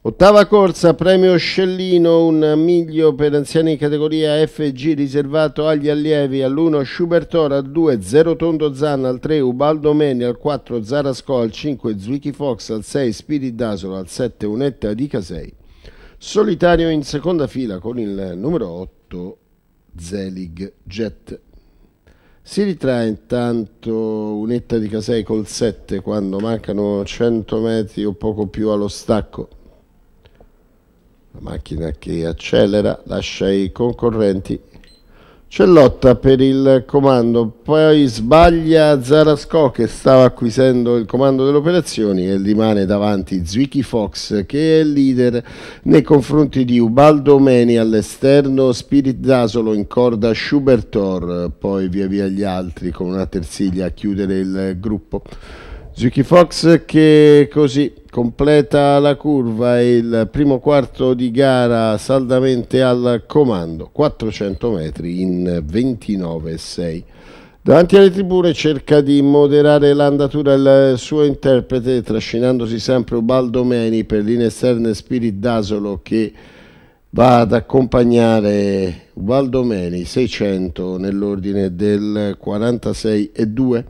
Ottava corsa, premio Scellino, un miglio per anziani in categoria FG riservato agli allievi all'1 Schubertora, al 2 Zero Tondo Zanna, al 3 Ubaldo Meni, al 4 Zarasco, al 5 Zwicky Fox, al 6 Spirit Dasolo, al 7 Unetta di Casei. Solitario in seconda fila con il numero 8 Zelig Jet. Si ritrae intanto Unetta di Casei col 7 quando mancano 100 metri o poco più allo stacco la macchina che accelera lascia i concorrenti c'è lotta per il comando, poi sbaglia Zarasco che stava acquisendo il comando delle operazioni e rimane davanti Zwicky Fox che è leader nei confronti di Ubaldo Meni all'esterno, Spirit Dasolo in corda Schubertor, poi via via gli altri con una terziglia a chiudere il gruppo. Zucchi Fox che così completa la curva e il primo quarto di gara saldamente al comando, 400 metri in 29,6. Davanti alle tribune cerca di moderare l'andatura il suo interprete, trascinandosi sempre Ubaldo Meni per linee esterne Spirit Dasolo che va ad accompagnare Ubaldo Meni 600 nell'ordine del 46,2.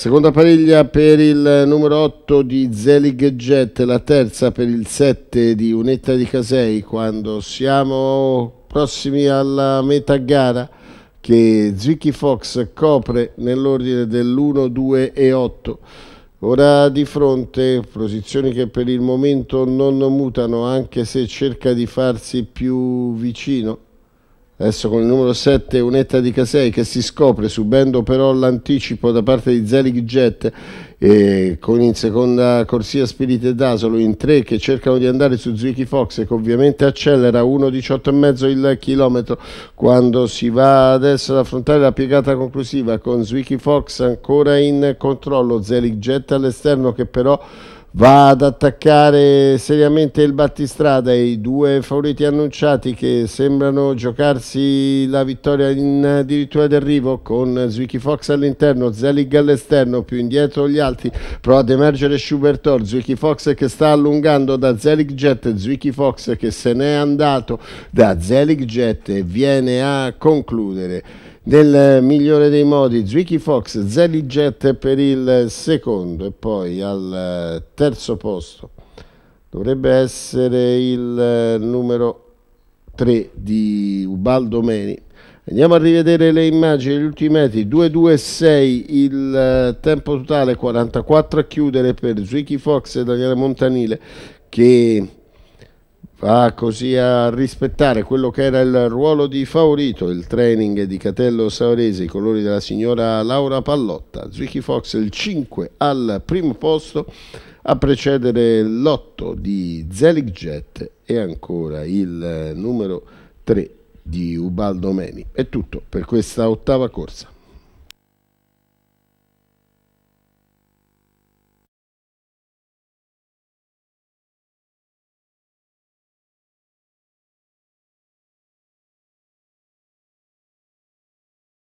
Seconda pariglia per il numero 8 di Zelig Jet, la terza per il 7 di Unetta di Casei quando siamo prossimi alla metà gara che Zwicky Fox copre nell'ordine dell'1, 2 e 8. Ora di fronte posizioni che per il momento non mutano anche se cerca di farsi più vicino adesso con il numero 7 Unetta di Casei che si scopre subendo però l'anticipo da parte di Zelig Jet e con in seconda corsia Spirit e Dasolo in tre che cercano di andare su Zwicky Fox che ovviamente accelera 1,18,5 il chilometro quando si va adesso ad affrontare la piegata conclusiva con Zwicky Fox ancora in controllo Zelig Jet all'esterno che però va ad attaccare seriamente il battistrada e i due favoriti annunciati che sembrano giocarsi la vittoria in addirittura d'arrivo con Zwicky Fox all'interno, Zelig all'esterno, più indietro gli altri, prova ad emergere Schubertor, Zwicky Fox che sta allungando da Zelig Jet, Zwicky Fox che se n'è andato da Zelig Jet e viene a concludere nel migliore dei modi Zwicky Fox, Zelig Jet per il secondo e poi al terzo terzo posto dovrebbe essere il eh, numero 3 di Ubaldo Meni. Andiamo a rivedere le immagini gli ultimi metri, 2-2-6 il eh, tempo totale, 44 a chiudere per Zwicky Fox e Daniele Montanile che va così a rispettare quello che era il ruolo di favorito, il training di Catello Saurese i colori della signora Laura Pallotta. Zwicky Fox il 5 al primo posto a precedere l'otto di Zelig Jet e ancora il eh, numero 3 di Ubaldo Meni. È tutto per questa ottava corsa.